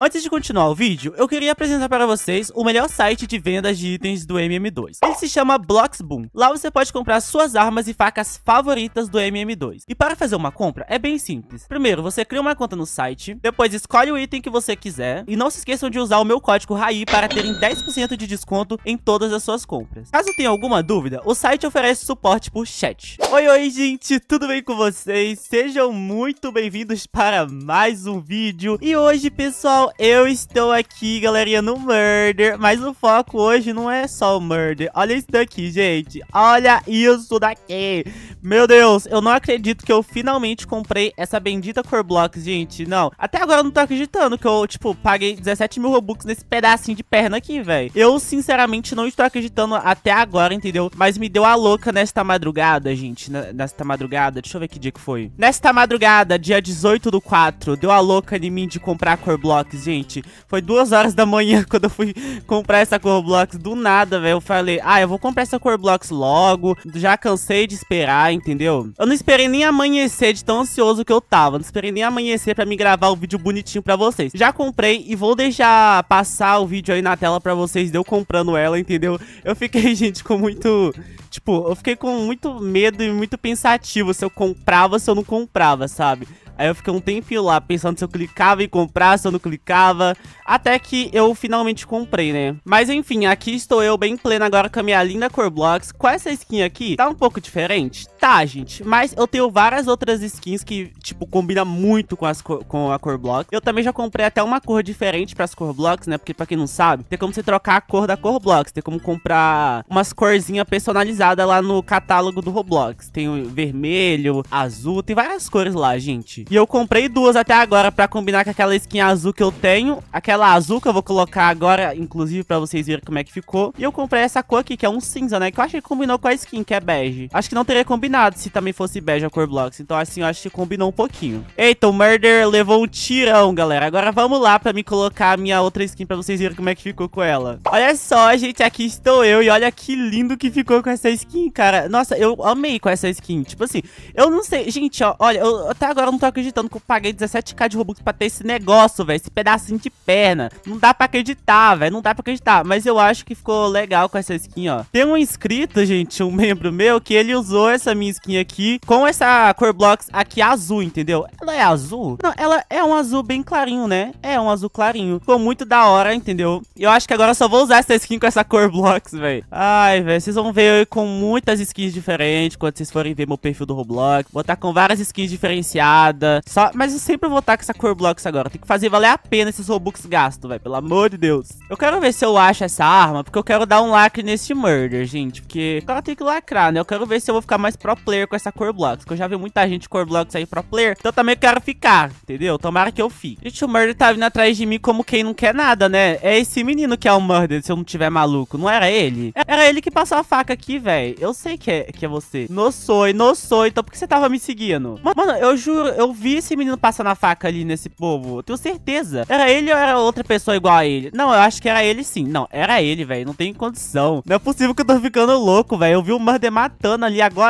Antes de continuar o vídeo, eu queria apresentar para vocês o melhor site de vendas de itens do MM2. Ele se chama Bloxboom. Lá você pode comprar suas armas e facas favoritas do MM2. E para fazer uma compra, é bem simples. Primeiro, você cria uma conta no site, depois escolhe o item que você quiser, e não se esqueçam de usar o meu código RAI para terem 10% de desconto em todas as suas compras. Caso tenha alguma dúvida, o site oferece suporte por chat. Oi, oi, gente! Tudo bem com vocês? Sejam muito bem-vindos para mais um vídeo. E hoje, pessoal, eu estou aqui, galerinha, no Murder, mas o foco hoje não é só o Murder. Olha isso daqui, gente. Olha isso daqui. Meu Deus, eu não acredito que eu finalmente comprei essa bendita Corblox, gente. Não, até agora eu não tô acreditando que eu, tipo, paguei 17 mil Robux nesse pedacinho de perna aqui, velho. Eu, sinceramente, não estou acreditando até agora, entendeu? Mas me deu a louca nesta madrugada, gente. Nesta madrugada, deixa eu ver que dia que foi. Nesta madrugada, dia 18 do 4, deu a louca em mim de comprar Corblox gente. Foi duas horas da manhã quando eu fui comprar essa cor Blocks Do nada, velho, eu falei, ah, eu vou comprar essa cor Blocks logo. Já cansei de esperar, entendeu? Eu não esperei nem amanhecer de tão ansioso que eu tava. Não esperei nem amanhecer pra me gravar o um vídeo bonitinho pra vocês. Já comprei e vou deixar passar o vídeo aí na tela pra vocês, de eu comprando ela, entendeu? Eu fiquei, gente, com muito... Tipo, eu fiquei com muito medo e muito pensativo se eu comprava, se eu não comprava, sabe? Aí eu fiquei um tempinho lá pensando se eu clicava e comprar, se eu não clicava. Até que eu finalmente comprei, né? Mas enfim, aqui estou eu bem plena agora com a minha linda Corblox. Com essa skin aqui, tá um pouco diferente? Tá, gente. Mas eu tenho várias outras skins que, tipo, combina muito com, as com a Corblox. Eu também já comprei até uma cor diferente pras Corblocks, né? Porque pra quem não sabe, tem como você trocar a cor da Corblox. Tem como comprar umas corzinhas personalizadas lá no catálogo do Roblox. Tem o vermelho, azul, tem várias cores lá, gente. E eu comprei duas até agora pra combinar com aquela skin azul que eu tenho. Aquela azul que eu vou colocar agora, inclusive, pra vocês verem como é que ficou. E eu comprei essa cor aqui, que é um cinza, né? Que eu acho que combinou com a skin, que é bege. Acho que não teria combinado se também fosse bege a cor blocks. Então, assim, eu acho que combinou um pouquinho. Eita, o Murder levou um tirão, galera. Agora vamos lá pra me colocar a minha outra skin pra vocês verem como é que ficou com ela. Olha só, gente, aqui estou eu. E olha que lindo que ficou com essa skin, cara. Nossa, eu amei com essa skin. Tipo assim, eu não sei... Gente, ó, olha, eu até agora não tô acreditando que eu paguei 17k de Robux pra ter esse negócio, velho. Esse pedacinho de perna. Não dá pra acreditar, velho. Não dá pra acreditar. Mas eu acho que ficou legal com essa skin, ó. Tem um inscrito, gente, um membro meu, que ele usou essa minha skin aqui com essa cor blocks aqui azul, entendeu? Ela é azul? Não, ela é um azul bem clarinho, né? É um azul clarinho. Ficou muito da hora, entendeu? Eu acho que agora eu só vou usar essa skin com essa cor blocks, velho. Ai, velho. Vocês vão ver eu com muitas skins diferentes quando vocês forem ver meu perfil do Roblox. Vou estar com várias skins diferenciadas só... Mas eu sempre vou estar com essa cor blocks agora. Tem que fazer valer a pena esses Robux gastos, velho. Pelo amor de Deus. Eu quero ver se eu acho essa arma, porque eu quero dar um lacre nesse murder, gente. Porque o cara tem que lacrar, né? Eu quero ver se eu vou ficar mais pro player com essa cor blocks. Porque eu já vi muita gente cor blocks aí pro player. Então eu também quero ficar, entendeu? Tomara que eu fique. Gente, o murder tá vindo atrás de mim como quem não quer nada, né? É esse menino que é o murder, se eu não tiver maluco. Não era ele? Era ele que passou a faca aqui, velho. Eu sei que é, que é você. Não sou, não sou Então por que você tava me seguindo? Mano, eu juro, eu vi esse menino passando a faca ali nesse povo. Eu tenho certeza. Era ele ou era outra pessoa igual a ele? Não, eu acho que era ele sim. Não, era ele, velho. Não tem condição. Não é possível que eu tô ficando louco, velho. Eu vi o Murder matando ali agora.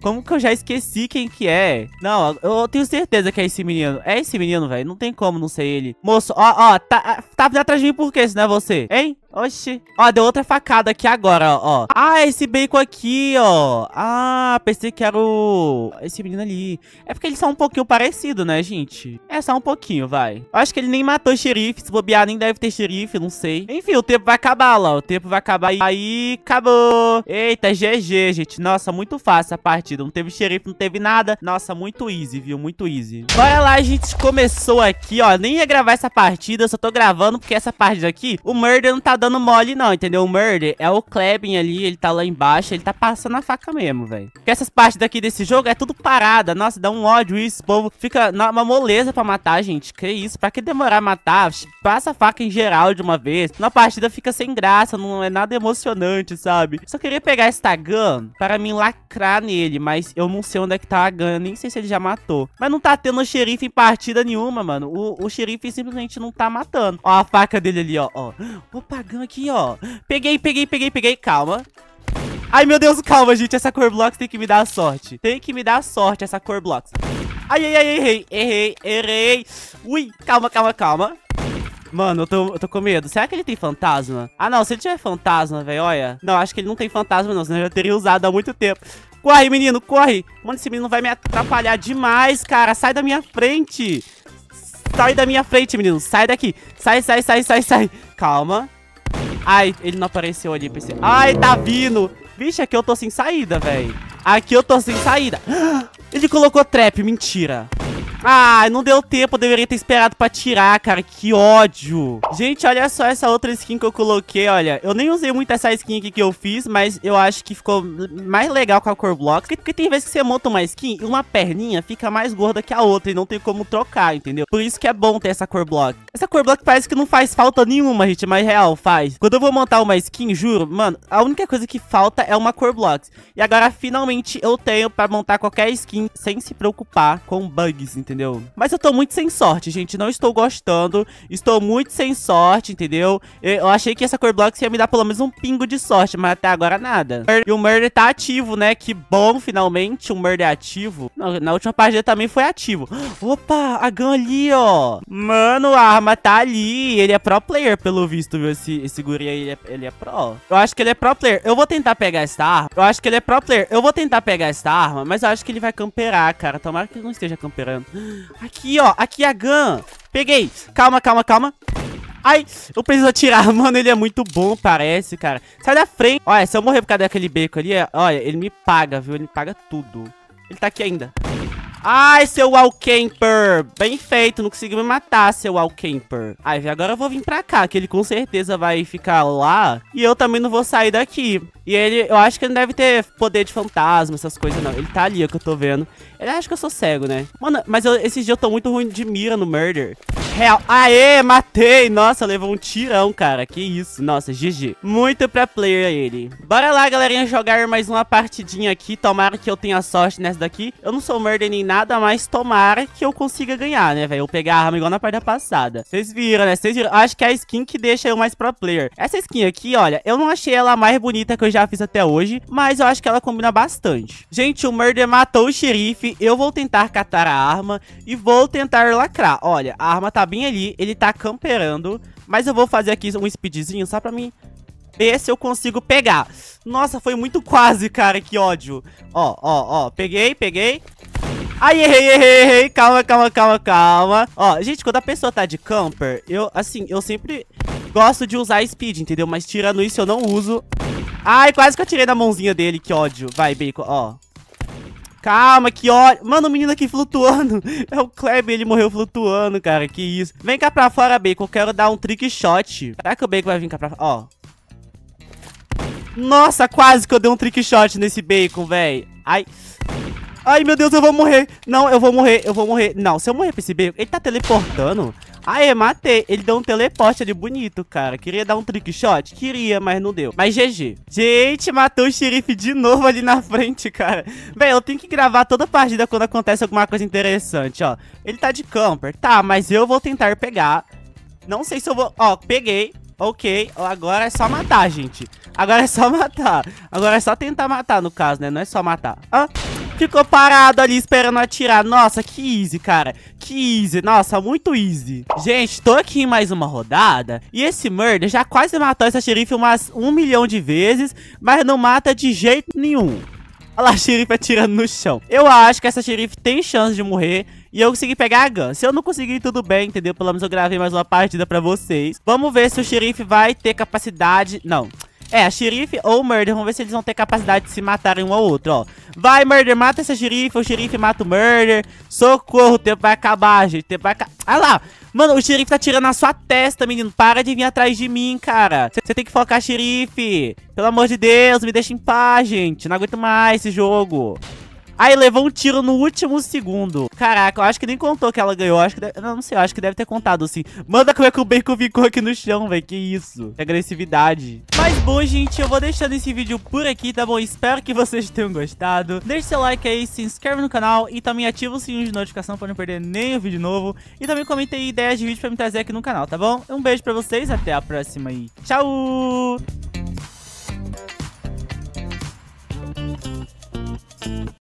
Como que eu já esqueci quem que é? Não, eu tenho certeza que é esse menino. É esse menino, velho. Não tem como não ser ele. Moço, ó, ó. Tá, tá atrás de mim por quê? Se não é você, hein? Oxi. Ó, deu outra facada aqui agora, ó. Ah, esse bacon aqui, ó. Ah, pensei que era o... Esse menino ali. É porque eles são um pouquinho parecido, né, gente? É só um pouquinho, vai. Acho que ele nem matou xerife, se bobear nem deve ter xerife, não sei. Enfim, o tempo vai acabar lá, o tempo vai acabar e aí acabou. Eita, GG, gente. Nossa, muito fácil a partida. Não teve xerife, não teve nada. Nossa, muito easy, viu? Muito easy. Bora lá, a gente começou aqui, ó. Nem ia gravar essa partida, eu só tô gravando porque essa partida aqui, o Murder não tá dando mole não, entendeu? O Murder é o Klebin ali, ele tá lá embaixo, ele tá passando a faca mesmo, velho. Porque essas partes daqui desse jogo é tudo parada. Nossa, dá um ódio isso, povo povo fica uma moleza pra matar, gente. Que isso? Pra que demorar a matar? Passa a faca em geral de uma vez. Na partida fica sem graça, não é nada emocionante, sabe? Só queria pegar esse Tagan para me lacrar nele, mas eu não sei onde é que tá a Gun, nem sei se ele já matou. Mas não tá tendo xerife em partida nenhuma, mano. O, o xerife simplesmente não tá matando. Ó a faca dele ali, ó. ó. Opa, Gun aqui, ó. Peguei, peguei, peguei, peguei. Calma. Ai, meu Deus, calma, gente. Essa cor blocks tem que me dar sorte. Tem que me dar sorte essa cor blocks. Ai, ai, ai, errei, errei, errei. Ui, calma, calma, calma. Mano, eu tô, eu tô com medo. Será que ele tem fantasma? Ah, não. Se ele tiver fantasma, velho, olha. Não, acho que ele não tem fantasma, não. Senão eu já teria usado há muito tempo. Corre, menino, corre. Mano, esse menino vai me atrapalhar demais, cara. Sai da minha frente. Sai da minha frente, menino. Sai daqui. Sai, sai, sai, sai, sai. Calma. Ai, ele não apareceu ali, PC. Ai, tá vindo. Vixe, aqui eu tô sem saída, velho. Aqui eu tô sem saída. Ele colocou trap, mentira. Ah, não deu tempo, eu deveria ter esperado pra tirar, cara, que ódio. Gente, olha só essa outra skin que eu coloquei, olha. Eu nem usei muito essa skin aqui que eu fiz, mas eu acho que ficou mais legal com a cor block. Porque, tem vezes que você monta uma skin e uma perninha fica mais gorda que a outra e não tem como trocar, entendeu? Por isso que é bom ter essa cor block. Essa cor block parece que não faz falta nenhuma, gente, mas real, faz. Quando eu vou montar uma skin, juro, mano, a única coisa que falta é uma cor block. E agora, finalmente, eu tenho pra montar qualquer skin sem se preocupar com bugs, entendeu? entendeu? Mas eu tô muito sem sorte, gente. Não estou gostando. Estou muito sem sorte, entendeu? Eu achei que essa cor blocks ia me dar pelo menos um pingo de sorte, mas até agora nada. E o Murder tá ativo, né? Que bom, finalmente, o Murder ativo. na última página também foi ativo. Opa, a Gun ali, ó. Mano, a arma tá ali. Ele é pro player, pelo visto, viu? Esse, esse guri aí, ele é, ele é pro. Eu acho que ele é pro player. Eu vou tentar pegar esta arma. Eu acho que ele é pro player. Eu vou tentar pegar esta arma, mas eu acho que ele vai camperar, cara. Tomara que ele não esteja camperando. Aqui, ó. Aqui é a gun. Peguei. Calma, calma, calma. Ai, eu preciso atirar. Mano, ele é muito bom, parece, cara. Sai da frente. Olha, se eu morrer por causa daquele beco ali, olha, ele me paga, viu? Ele me paga tudo. Ele tá aqui ainda. Ai, seu Alcamper. Bem feito, não conseguiu me matar, seu Alcamper. Ai, agora eu vou vir pra cá, que ele com certeza vai ficar lá. E eu também não vou sair daqui. E ele, eu acho que ele não deve ter poder de fantasma, essas coisas não. Ele tá ali, é que eu tô vendo. Ele acha que eu sou cego, né? Mano, mas eu, esses dias eu tô muito ruim de mira no Murder real. Aê, matei. Nossa, levou um tirão, cara. Que isso. Nossa, GG. Muito pra player ele. Bora lá, galerinha, jogar mais uma partidinha aqui. Tomara que eu tenha sorte nessa daqui. Eu não sou murder nem nada, mas tomara que eu consiga ganhar, né, velho? Eu pegar a arma igual na parte passada. Vocês viram, né? Vocês viram. Acho que é a skin que deixa eu mais pra player. Essa skin aqui, olha, eu não achei ela mais bonita que eu já fiz até hoje, mas eu acho que ela combina bastante. Gente, o Murder matou o xerife. Eu vou tentar catar a arma e vou tentar lacrar. Olha, a arma tá tá bem ali, ele tá camperando. Mas eu vou fazer aqui um speedzinho só pra mim ver se eu consigo pegar. Nossa, foi muito quase, cara, que ódio. Ó, ó, ó, peguei, peguei. Ai, errei, errei, errei. Calma, calma, calma, calma. Ó, gente, quando a pessoa tá de camper, eu, assim, eu sempre gosto de usar speed, entendeu? Mas tirando isso, eu não uso. Ai, quase que eu tirei da mãozinha dele, que ódio. Vai, Bacon, ó. Calma, que ó... Mano, o menino aqui flutuando. É o Kleber, ele morreu flutuando, cara. Que isso. Vem cá pra fora, Bacon. Eu quero dar um trick shot. Será que o Bacon vai vir cá pra fora? Ó. Nossa, quase que eu dei um trick shot nesse Bacon, velho. Ai... Ai, meu Deus, eu vou morrer. Não, eu vou morrer, eu vou morrer. Não, se eu morrer pra esse Bacon... Ele tá teleportando? Aê, matei. Ele deu um teleporte ali bonito, cara. Queria dar um trick shot? Queria, mas não deu. Mas GG. Gente, matou o xerife de novo ali na frente, cara. Véi, eu tenho que gravar toda a partida quando acontece alguma coisa interessante, ó. Ele tá de camper. Tá, mas eu vou tentar pegar. Não sei se eu vou... Ó, peguei. Ok, agora é só matar, gente. Agora é só matar. Agora é só tentar matar, no caso, né? Não é só matar. Ah... Ficou parado ali esperando atirar. Nossa, que easy, cara. Que easy. Nossa, muito easy. Gente, tô aqui em mais uma rodada. E esse murder já quase matou essa xerife umas um milhão de vezes. Mas não mata de jeito nenhum. Olha lá, a xerife atirando no chão. Eu acho que essa xerife tem chance de morrer. E eu consegui pegar a gun. Se eu não conseguir, tudo bem, entendeu? Pelo menos eu gravei mais uma partida pra vocês. Vamos ver se o xerife vai ter capacidade... Não. É, a xerife ou o Murder. Vamos ver se eles vão ter capacidade de se matarem um ao outro, ó. Vai, Murder, mata essa xerife. O xerife mata o Murder. Socorro, o tempo vai acabar, gente. O tempo vai acabar. Ah lá! Mano, o xerife tá tirando a sua testa, menino. Para de vir atrás de mim, cara. Você tem que focar, xerife. Pelo amor de Deus, me deixa em paz, gente. Não aguento mais esse jogo. Aí levou um tiro no último segundo. Caraca, eu acho que nem contou que ela ganhou. Acho que deve... não, não sei, acho que deve ter contado assim. Manda como é que o bacon ficou aqui no chão, velho. Que isso? Que agressividade. Mas bom, gente, eu vou deixando esse vídeo por aqui, tá bom? Espero que vocês tenham gostado. Deixe seu like aí, se inscreve no canal e também ativa o sininho de notificação pra não perder nenhum vídeo novo. E também comente aí ideias de vídeo pra me trazer aqui no canal, tá bom? Um beijo pra vocês, até a próxima aí. tchau!